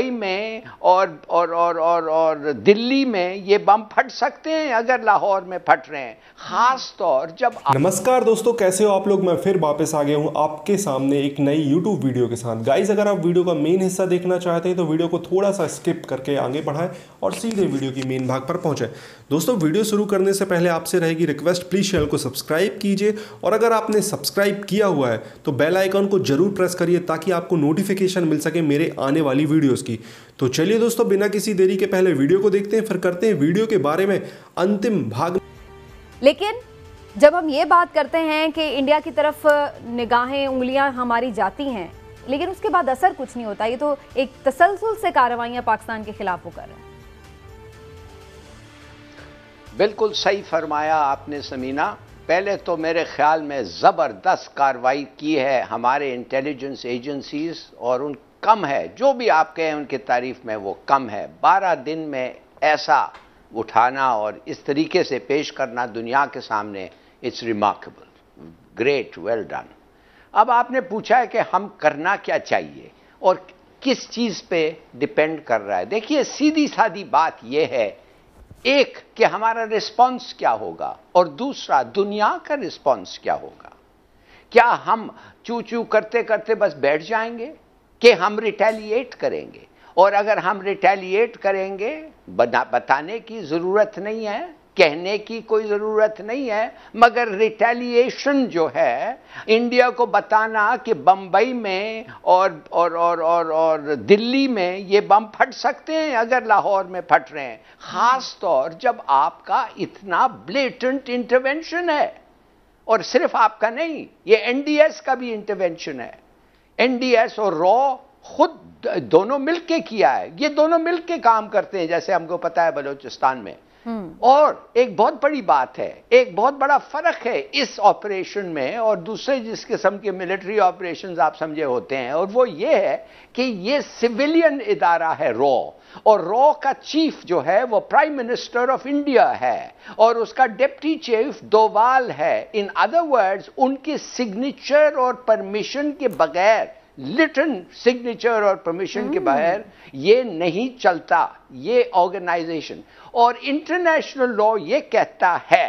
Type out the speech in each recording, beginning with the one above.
Amém. और और और और और दिल्ली में ये बम फट सकते हैं अगर लाहौर में फट रहे हैं खास तौर जब नमस्कार दोस्तों कैसे हो आप लोग मैं फिर वापस आ गया हूँ आपके सामने एक नई यूट्यूब वीडियो के साथ गाइज अगर आप वीडियो का मेन हिस्सा देखना चाहते हैं तो वीडियो को थोड़ा सा स्किप करके आगे बढ़ाएं और सीधे वीडियो की मेन भाग पर पहुंचे दोस्तों वीडियो शुरू करने से पहले आपसे रहेगी रिक्वेस्ट प्लीज़ चैनल को सब्सक्राइब कीजिए और अगर आपने सब्सक्राइब किया हुआ है तो बेल आइकॉन को जरूर प्रेस करिए ताकि आपको नोटिफिकेशन मिल सके मेरे आने वाली वीडियोस की तो चलिए दोस्तों बिना किसी देरी के पहले वीडियो को देखते हैं फिर करते हैं वीडियो के बारे में अंतिम भाग लेकिन जब हम ये बात करते हैं कि इंडिया की तरफ निगाहें उंगलियां हमारी जाती हैं लेकिन उसके बाद असर कुछ नहीं होता ये तो एक तसलसल से कार्रवाइयां पाकिस्तान के खिलाफ वो कर रहे हैं बिल्कुल सही फरमाया आपने समीना पहले तो मेरे ख्याल में ज़बरदस्त कार्रवाई की है हमारे इंटेलिजेंस एजेंसीज और उन कम है जो भी आप कहें उनकी तारीफ में वो कम है बारह दिन में ऐसा उठाना और इस तरीके से पेश करना दुनिया के सामने it's remarkable great well done अब आपने पूछा है कि हम करना क्या चाहिए और किस चीज़ पे डिपेंड कर रहा है देखिए सीधी साधी बात यह है एक कि हमारा रिस्पांस क्या होगा और दूसरा दुनिया का रिस्पांस क्या होगा क्या हम चू चू करते करते बस बैठ जाएंगे कि हम रिटेलिएट करेंगे और अगर हम रिटेलिएट करेंगे बताने की ज़रूरत नहीं है कहने की कोई ज़रूरत नहीं है मगर रिटेलिएशन जो है इंडिया को बताना कि बम्बई में और और और और और दिल्ली में ये बम फट सकते हैं अगर लाहौर में फट रहे हैं ख़ास तौर जब आपका इतना ब्लेटेंट इंटरवेंशन है और सिर्फ आपका नहीं ये एनडीएस का भी इंटरवेंशन है एनडीएस और रॉ खुद दोनों मिलके किया है ये दोनों मिलके काम करते हैं जैसे हमको पता है बलूचिस्तान में हम्म। और एक बहुत बड़ी बात है एक बहुत बड़ा फर्क है इस ऑपरेशन में और दूसरे जिस किस्म के मिलिट्री ऑपरेशन आप समझे होते हैं और वो ये है कि ये सिविलियन इदारा है रॉ और रॉ का चीफ जो है वो प्राइम मिनिस्टर ऑफ इंडिया है और उसका डिप्टी चीफ दोवाल है इन अदर वर्ड्स उनकी सिग्नेचर और परमिशन के बगैर लिटन सिग्नेचर और परमिशन के बगैर ये नहीं चलता ये ऑर्गेनाइजेशन और इंटरनेशनल लॉ ये कहता है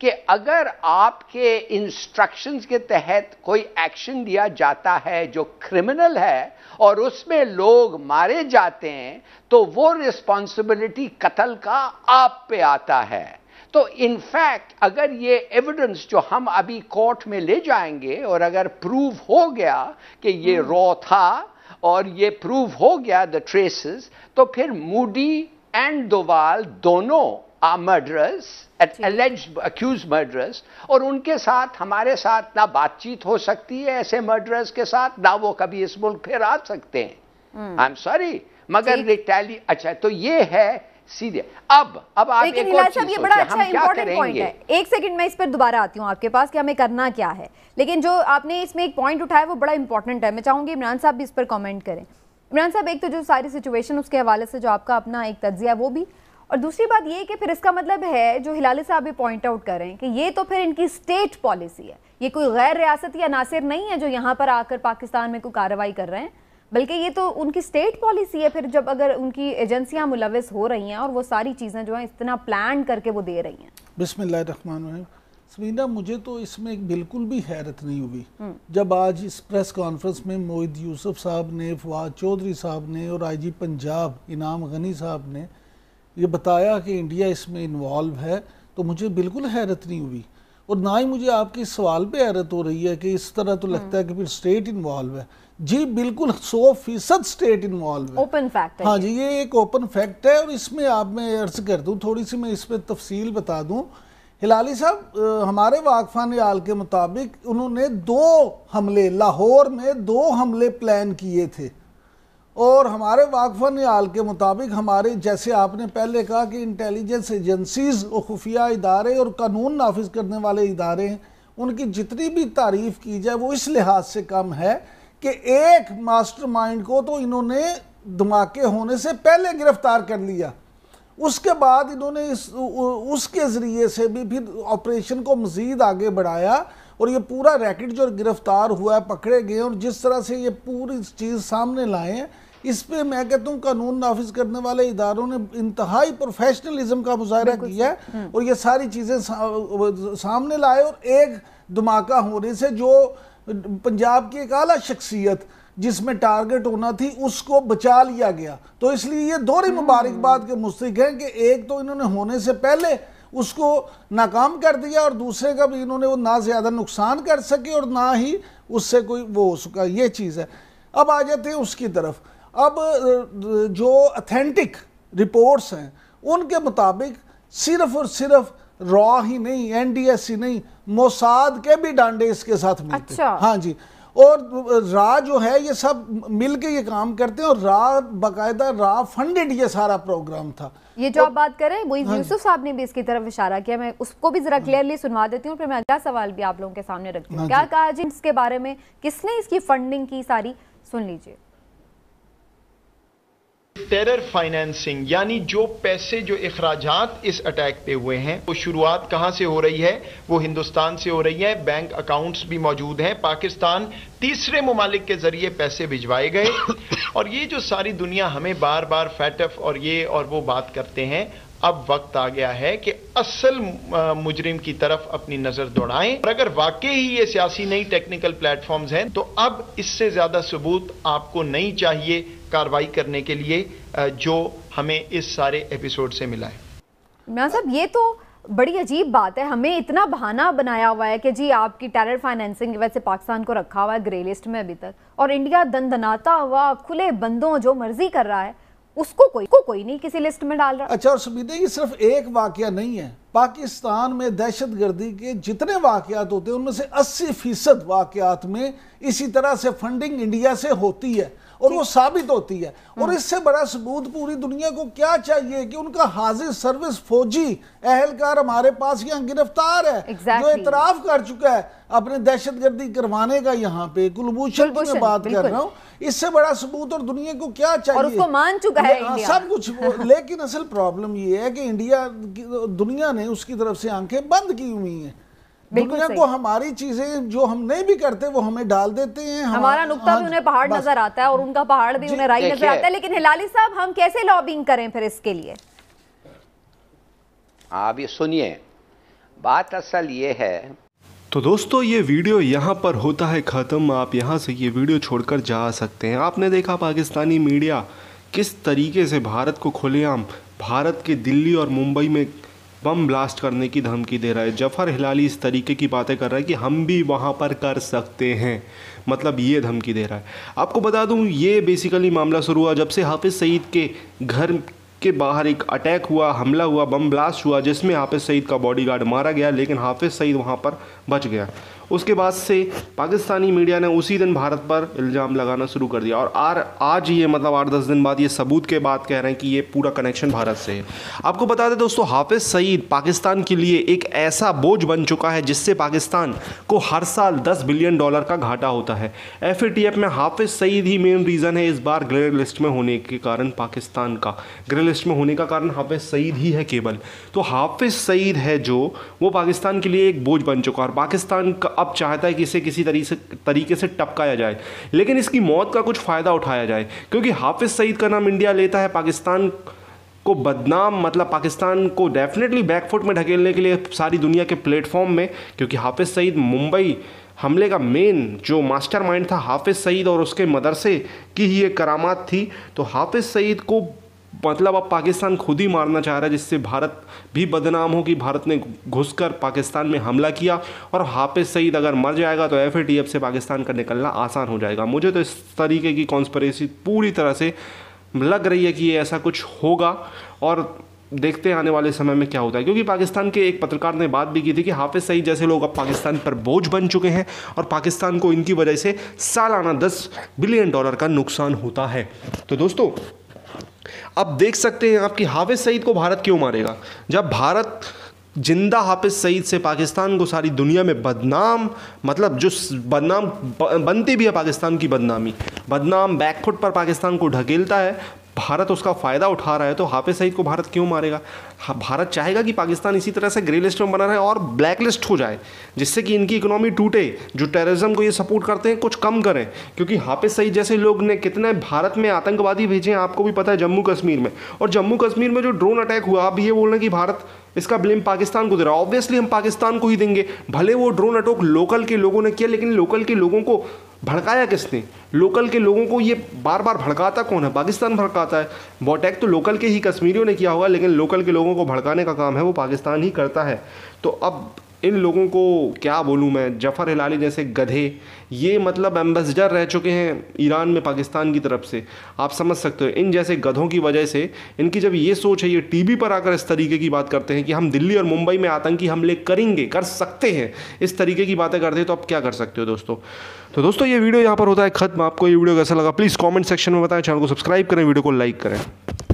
कि अगर आपके इंस्ट्रक्शंस के तहत कोई एक्शन दिया जाता है जो क्रिमिनल है और उसमें लोग मारे जाते हैं तो वो रिस्पॉन्सिबिलिटी कत्ल का आप पे आता है तो इनफैक्ट अगर ये एविडेंस जो हम अभी कोर्ट में ले जाएंगे और अगर प्रूव हो गया कि ये रॉ hmm. था और ये प्रूव हो गया द ट्रेसेस तो फिर मूडी एंड दोवाल दोनों are murderers alleged accused murderers और उनके साथ हमारे साथ ना बातचीत हो सकती है ऐसे मर्डरस के साथ ना वो कभी इस मुल्क फिर आ सकते हैं आई एम सॉरी मगर रिटैली अच्छा तो ये है सीधे अब अब आप एक और चीज ये बड़ा अच्छा इंपॉर्टेंट पॉइंट है एक सेकंड मैं इस पर दोबारा आती हूँ आपके पास कि हमें करना क्या है लेकिन जो आपने इसमें एक पॉइंट उठाया वो बड़ा इंपॉर्टेंट है मैं चाहूंगी इमरान साहब भी इस पर कॉमेंट करें इमरान साहब एक तो जो सारी सिचुएशन उसके हवाले से जो आपका अपना एक तजिया वो भी और दूसरी बात ये कि फिर इसका मतलब है जो हिलाली साहब भी पॉइंट आउट कर रहे हैं कि ये तो फिर इनकी स्टेट पॉलिसी है ये कोई गैर रियासत या नासिर नहीं है जो यहाँ पर आकर पाकिस्तान में कोई कार्रवाई कर रहे हैं बल्कि ये तो उनकी स्टेट पॉलिसी है फिर जब अगर उनकी एजेंसियां मुलविस हो रही हैं और वो सारी चीज़ें जो हैं इतना प्लान करके वो दे रही हैं बिसमिल्ल मुझे तो इसमें बिल्कुल भी हैरत नहीं हुई हम्म। जब आज इस प्रेस कॉन्फ्रेंस में मोहित यूसुफ साहब ने फवाद चौधरी साहब ने और आई पंजाब इनाम गनी साहब ने ये बताया कि इंडिया इसमें इन्वॉल्व है तो मुझे बिल्कुल हैरत नहीं हुई और ना ही मुझे आपके सवाल पे हैरत हो रही है कि इस तरह तो लगता है हम्म। कि फिर स्टेट इन्वॉल्व है जी बिल्कुल सौ फीसद स्टेट इन्वॉल्व है ओपन फैक्ट हाँ जी ये एक ओपन फैक्ट है और इसमें आप मैं अर्ज कर दूँ थोड़ी सी मैं इस पर तफसील बता दूँ हिलाली साहब हमारे वाकफान आल के मुताबिक उन्होंने दो हमले लाहौर में दो हमले प्लान किए थे और हमारे वाकफान आल के मुताबिक हमारे जैसे आपने पहले कहा कि इंटेलिजेंस एजेंसीज और खुफिया इदारे और कानून नाफिज करने वाले इदारे हैं उनकी जितनी भी तारीफ़ की जाए वो इस लिहाज से कम है कि एक मास्टरमाइंड को तो इन्होंने धमाके होने से पहले गिरफ्तार कर लिया उसके बाद इन्होंने इस उसके ज़रिए से भी फिर ऑपरेशन को मज़ीद आगे बढ़ाया और ये पूरा रैकेट जो गिरफ़्तार हुआ है पकड़े गए और जिस तरह से ये पूरी चीज़ सामने लाए इस पर मैं कहता हूँ कानून नाफिज करने वाले इदारों ने इंतहाई प्रोफेशनलिज्म का मुजाहरा किया है हम्म। और ये सारी चीज़ें सा, सामने लाए और एक धमाका होने से जो पंजाब की एक आला शख्सियत जिसमें टारगेट होना थी उसको बचा लिया गया तो इसलिए ये दोहरी हम्म। मुबारकबाद के मुस्तक हैं कि एक तो इन्होंने होने से पहले उसको नाकाम कर दिया और दूसरे का भी इन्होंने वो ना ज़्यादा नुकसान कर सके और ना ही उससे कोई वो हो सका ये चीज़ है अब आ जाते हैं उसकी तरफ अब जो अथेंटिक रिपोर्ट्स हैं उनके मुताबिक सिर्फ़ और सिर्फ़ रॉ ही नहीं एनडीएस ही नहीं मोसाद के भी डांडे इसके साथ मिलते अच्छा। हाँ जी और रा जो है ये सब मिल के ये काम करते हैं और रा बाकायदा रा फंडेड ये सारा प्रोग्राम था ये जो और, आप बात कर रहे हैं मुईज हाँ यूसुफ साहब ने भी इसकी तरफ इशारा किया मैं उसको भी जरा क्लियरली हाँ। सुनवा देती हूँ फिर मैं अगला सवाल भी आप लोगों के सामने रखती हूँ हाँ क्या कहा जी इसके बारे में किसने इसकी फंडिंग की सारी सुन लीजिए टेरर फाइनेंसिंग यानी जो पैसे जो अखराज इस अटैक पे हुए हैं वो शुरुआत कहां से हो रही है वो हिंदुस्तान से हो रही है बैंक अकाउंट्स भी मौजूद हैं पाकिस्तान तीसरे ममालिक के जरिए पैसे भिजवाए गए और ये जो सारी दुनिया हमें बार बार फैटफ और ये और वो बात करते हैं अब वक्त आ गया है कि असल मुजरिम की तरफ अपनी नजर दौड़ाएं और अगर वाकई ही ये सियासी नई टेक्निकल प्लेटफॉर्म्स हैं तो अब इससे ज्यादा सबूत आपको नहीं चाहिए कार्रवाई करने के लिए जो हमें इस सारे एपिसोड से मिला है मैं सब ये तो बड़ी अजीब बात है हमें इतना बहाना बनाया हुआ है कि जी आपकी टेरर फाइनेंसिंग की वजह से पाकिस्तान को रखा हुआ है ग्रे लिस्ट में अभी तक और इंडिया दन दनाता हुआ खुले बंदों जो मर्जी कर रहा है उसको कोई को कोई नहीं किसी लिस्ट में डाल रहा अच्छा और सुमीदा ये सिर्फ एक वाक्य नहीं है पाकिस्तान में दहशत गर्दी के जितने वाकत होते हैं उनमें से 80 फीसद वाकत में इसी तरह से फंडिंग इंडिया से होती है और वो साबित होती है और हम्म। इससे बड़ा सबूत पूरी दुनिया को क्या चाहिए कि उनका हाजिर सर्विस फौजी अहलकार हमारे पास यहाँ गिरफ्तार है exactly. जो इतराफ कर चुका है अपने दहशत गर्दी करवाने का यहाँ पे कुलभूषण की मैं बात कर रहा हूँ इससे बड़ा सबूत और दुनिया को क्या चाहिए और उसको मान चुका है इंडिया। हाँ, सब कुछ लेकिन असल प्रॉब्लम ये है कि इंडिया दुनिया ने उसकी तरफ से आंखें बंद की हुई है दुनिया को हमारी चीजें जो हम नहीं भी करते वो हमें डाल देते हैं हमारा नुकता भी हाँ, उन्हें पहाड़ नजर आता है और उनका पहाड़ भी उन्हें राई नजर आता है लेकिन हिलाली साहब हम कैसे लॉबिंग करें फिर इसके लिए आप ये सुनिए बात असल ये है तो दोस्तों ये वीडियो यहाँ पर होता है ख़त्म आप यहाँ से ये वीडियो छोड़कर जा सकते हैं आपने देखा पाकिस्तानी मीडिया किस तरीके से भारत को खुलेआम भारत के दिल्ली और मुंबई में बम ब्लास्ट करने की धमकी दे रहा है जफर हिलाली इस तरीके की बातें कर रहा है कि हम भी वहाँ पर कर सकते हैं मतलब ये धमकी दे रहा है आपको बता दूँ ये बेसिकली मामला शुरू हुआ जब से हाफिज़ सईद के घर के बाहर एक अटैक हुआ हमला हुआ बम ब्लास्ट हुआ जिसमें हाफिज़ सईद का बॉडीगार्ड मारा गया लेकिन हाफिज़ सईद वहाँ पर बच गया उसके बाद से पाकिस्तानी मीडिया ने उसी दिन भारत पर इल्ज़ाम लगाना शुरू कर दिया और आर आज ये मतलब आठ दस दिन बाद ये सबूत के बाद कह रहे हैं कि ये पूरा कनेक्शन भारत से है आपको बता दें दोस्तों हाफिज़ सईद पाकिस्तान के लिए एक ऐसा बोझ बन चुका है जिससे पाकिस्तान को हर साल दस बिलियन डॉलर का घाटा होता है एफ में हाफिज़ सईद ही मेन रीज़न है इस बार ग्रे लिस्ट में होने के कारण पाकिस्तान का ग्रे लिस्ट में होने का कारण हाफिज़ सईद ही है केवल तो हाफिज़ सईद है जो वो पाकिस्तान के लिए एक बोझ बन चुका और पाकिस्तान का अब चाहता है कि इसे किसी तरीके से तरीके से टपकाया जाए लेकिन इसकी मौत का कुछ फ़ायदा उठाया जाए क्योंकि हाफिज़ सईद का नाम इंडिया लेता है पाकिस्तान को बदनाम मतलब पाकिस्तान को डेफिनेटली बैकफुट में ढकेलने के लिए सारी दुनिया के प्लेटफॉर्म में क्योंकि हाफिज़ सईद मुंबई हमले का मेन जो मास्टरमाइंड था हाफिज़ सईद और उसके मदरसे की ही ये करामात थी तो हाफिज़ सईद को मतलब अब पाकिस्तान खुद ही मारना चाह रहा है जिससे भारत भी बदनाम हो कि भारत ने घुसकर पाकिस्तान में हमला किया और हाफिज सईद अगर मर जाएगा तो एफ से पाकिस्तान का निकलना आसान हो जाएगा मुझे तो इस तरीके की कॉन्स्परेसी पूरी तरह से लग रही है कि ये ऐसा कुछ होगा और देखते हैं आने वाले समय में क्या होता है क्योंकि पाकिस्तान के एक पत्रकार ने बात भी की थी कि हाफिज सईद जैसे लोग अब पाकिस्तान पर बोझ बन चुके हैं और पाकिस्तान को इनकी वजह से सालाना दस बिलियन डॉलर का नुकसान होता है तो दोस्तों अब देख सकते हैं आपकी हाफिज़ सईद को भारत क्यों मारेगा जब भारत जिंदा हाफिज सईद से पाकिस्तान को सारी दुनिया में बदनाम मतलब जो बदनाम बनती भी है पाकिस्तान की बदनामी बदनाम बैकफुट पर पाकिस्तान को ढकेलता है भारत उसका फ़ायदा उठा रहा है तो हाफिज सईद को भारत क्यों मारेगा हाँ, भारत चाहेगा कि पाकिस्तान इसी तरह से ग्रे लिस्ट में बना रहे और ब्लैक लिस्ट हो जाए जिससे कि इनकी इकोनॉमी टूटे जो टेररिज्म को ये सपोर्ट करते हैं कुछ कम करें क्योंकि हाफिज सईद जैसे लोग ने कितने भारत में आतंकवादी भेजे हैं आपको भी पता है जम्मू कश्मीर में और जम्मू कश्मीर में जो ड्रोन अटैक हुआ आप ये बोल रहे हैं कि भारत इसका ब्लेम पाकिस्तान को दे रहा है ऑब्वियसली हम पाकिस्तान को ही देंगे भले वो ड्रोन अटोक लोकल के लोगों ने किया लेकिन लोकल के लोगों को भड़काया किसने लोकल के लोगों को ये बार बार भड़काता कौन है पाकिस्तान भड़काता है वो अटैक तो लोकल के ही कश्मीरियों ने किया होगा लेकिन लोकल के लोगों लोगों को भड़काने का काम है वो पाकिस्तान ही करता है तो अब इन लोगों को क्या बोलूँ मैं जफ़र हिलाली जैसे गधे ये मतलब एम्बेसडर रह चुके हैं ईरान में पाकिस्तान की तरफ से आप समझ सकते हो इन जैसे गधों की वजह से इनकी जब ये सोच है ये टीवी पर आकर इस तरीके की बात करते हैं कि हम दिल्ली और मुंबई में आतंकी हमले करेंगे कर सकते हैं इस तरीके की बातें करते हैं तो आप क्या कर सकते हो दोस्तों तो दोस्तों ये वीडियो यहाँ पर होता है खत्म आपको ये वीडियो कैसा लगा प्लीज़ कॉमेंट सेक्शन में बताएं चैनल को सब्सक्राइब करें वीडियो को लाइक करें